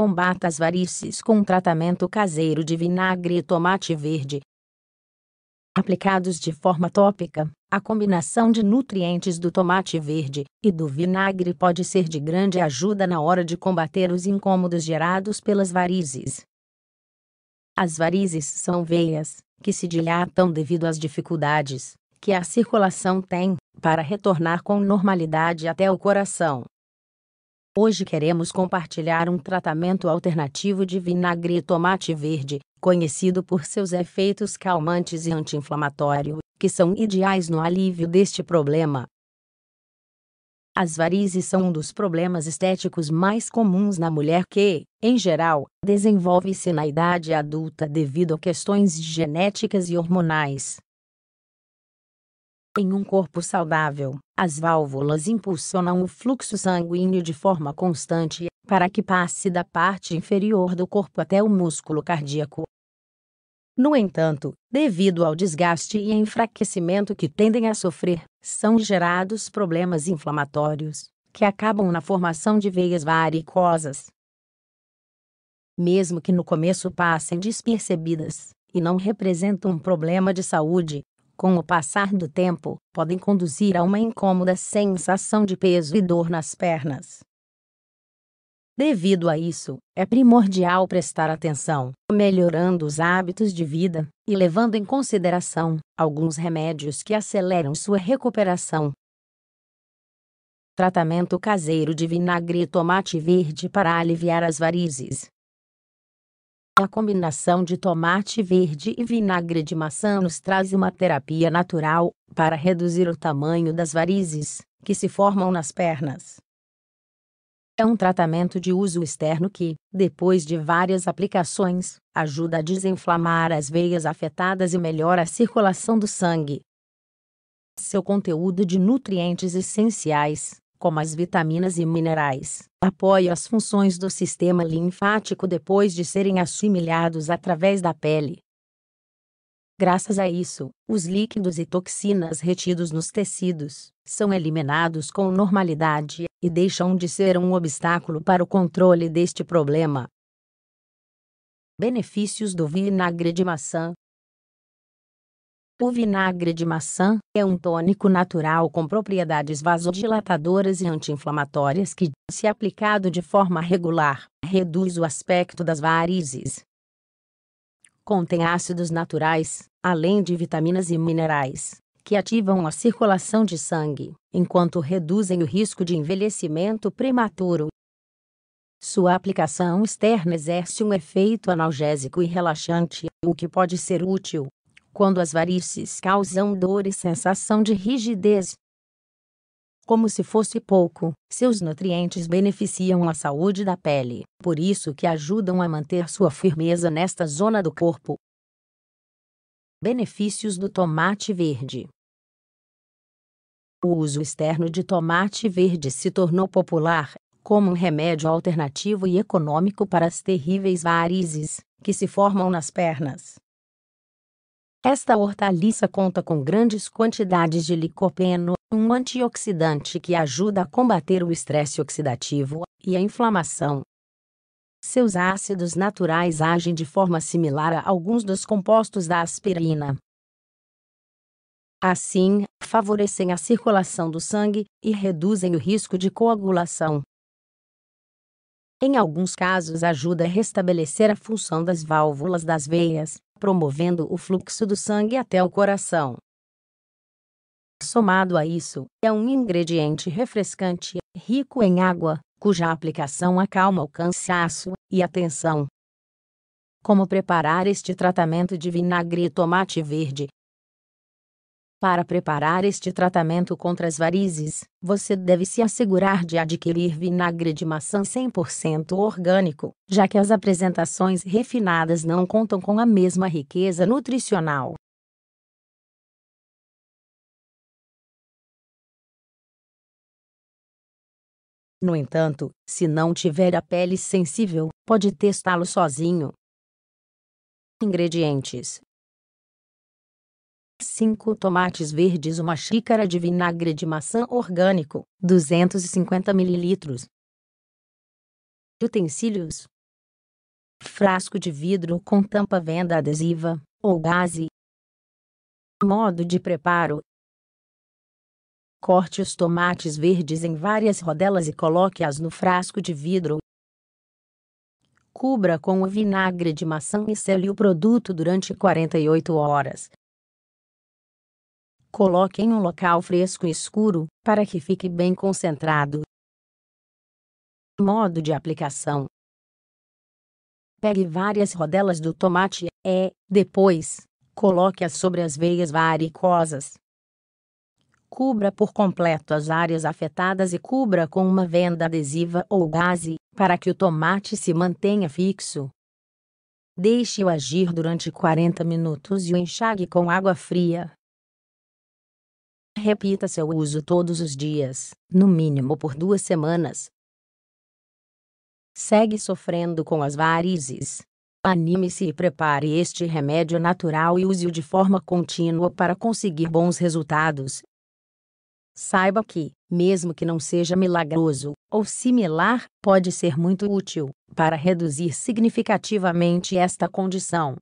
combata as varizes com um tratamento caseiro de vinagre e tomate verde. Aplicados de forma tópica, a combinação de nutrientes do tomate verde e do vinagre pode ser de grande ajuda na hora de combater os incômodos gerados pelas varizes. As varizes são veias que se dilatam devido às dificuldades que a circulação tem para retornar com normalidade até o coração. Hoje queremos compartilhar um tratamento alternativo de vinagre e tomate verde, conhecido por seus efeitos calmantes e anti-inflamatório, que são ideais no alívio deste problema. As varizes são um dos problemas estéticos mais comuns na mulher que, em geral, desenvolve-se na idade adulta devido a questões genéticas e hormonais. Em um corpo saudável, as válvulas impulsionam o fluxo sanguíneo de forma constante, para que passe da parte inferior do corpo até o músculo cardíaco. No entanto, devido ao desgaste e enfraquecimento que tendem a sofrer, são gerados problemas inflamatórios, que acabam na formação de veias varicosas. Mesmo que no começo passem despercebidas, e não representam um problema de saúde, com o passar do tempo, podem conduzir a uma incômoda sensação de peso e dor nas pernas. Devido a isso, é primordial prestar atenção, melhorando os hábitos de vida e levando em consideração alguns remédios que aceleram sua recuperação. Tratamento caseiro de vinagre e tomate verde para aliviar as varizes. A combinação de tomate verde e vinagre de maçã nos traz uma terapia natural para reduzir o tamanho das varizes que se formam nas pernas. É um tratamento de uso externo que, depois de várias aplicações, ajuda a desinflamar as veias afetadas e melhora a circulação do sangue. Seu conteúdo de nutrientes essenciais como as vitaminas e minerais, apoia as funções do sistema linfático depois de serem assimilados através da pele. Graças a isso, os líquidos e toxinas retidos nos tecidos são eliminados com normalidade e deixam de ser um obstáculo para o controle deste problema. Benefícios do vinagre de maçã o vinagre de maçã é um tônico natural com propriedades vasodilatadoras e anti-inflamatórias que, se aplicado de forma regular, reduz o aspecto das varizes. Contém ácidos naturais, além de vitaminas e minerais, que ativam a circulação de sangue, enquanto reduzem o risco de envelhecimento prematuro. Sua aplicação externa exerce um efeito analgésico e relaxante, o que pode ser útil quando as varizes causam dor e sensação de rigidez. Como se fosse pouco, seus nutrientes beneficiam a saúde da pele, por isso que ajudam a manter sua firmeza nesta zona do corpo. Benefícios do tomate verde O uso externo de tomate verde se tornou popular, como um remédio alternativo e econômico para as terríveis varizes que se formam nas pernas, esta hortaliça conta com grandes quantidades de licopeno, um antioxidante que ajuda a combater o estresse oxidativo e a inflamação. Seus ácidos naturais agem de forma similar a alguns dos compostos da aspirina. Assim, favorecem a circulação do sangue e reduzem o risco de coagulação. Em alguns casos, ajuda a restabelecer a função das válvulas das veias, promovendo o fluxo do sangue até o coração. Somado a isso, é um ingrediente refrescante, rico em água, cuja aplicação acalma o cansaço e a tensão. Como preparar este tratamento de vinagre e tomate verde? Para preparar este tratamento contra as varizes, você deve se assegurar de adquirir vinagre de maçã 100% orgânico, já que as apresentações refinadas não contam com a mesma riqueza nutricional. No entanto, se não tiver a pele sensível, pode testá-lo sozinho. Ingredientes: 5 tomates verdes, uma xícara de vinagre de maçã orgânico, 250 ml. Utensílios: frasco de vidro com tampa venda adesiva ou gaze. Modo de preparo: corte os tomates verdes em várias rodelas e coloque-as no frasco de vidro. Cubra com o vinagre de maçã e sele o produto durante 48 horas. Coloque em um local fresco e escuro, para que fique bem concentrado. Modo de aplicação: Pegue várias rodelas do tomate e, depois, coloque-as sobre as veias varicosas. Cubra por completo as áreas afetadas e cubra com uma venda adesiva ou gaze, para que o tomate se mantenha fixo. Deixe-o agir durante 40 minutos e o enxague com água fria. Repita seu uso todos os dias, no mínimo por duas semanas. Segue sofrendo com as varizes. Anime-se e prepare este remédio natural e use-o de forma contínua para conseguir bons resultados. Saiba que, mesmo que não seja milagroso ou similar, pode ser muito útil para reduzir significativamente esta condição.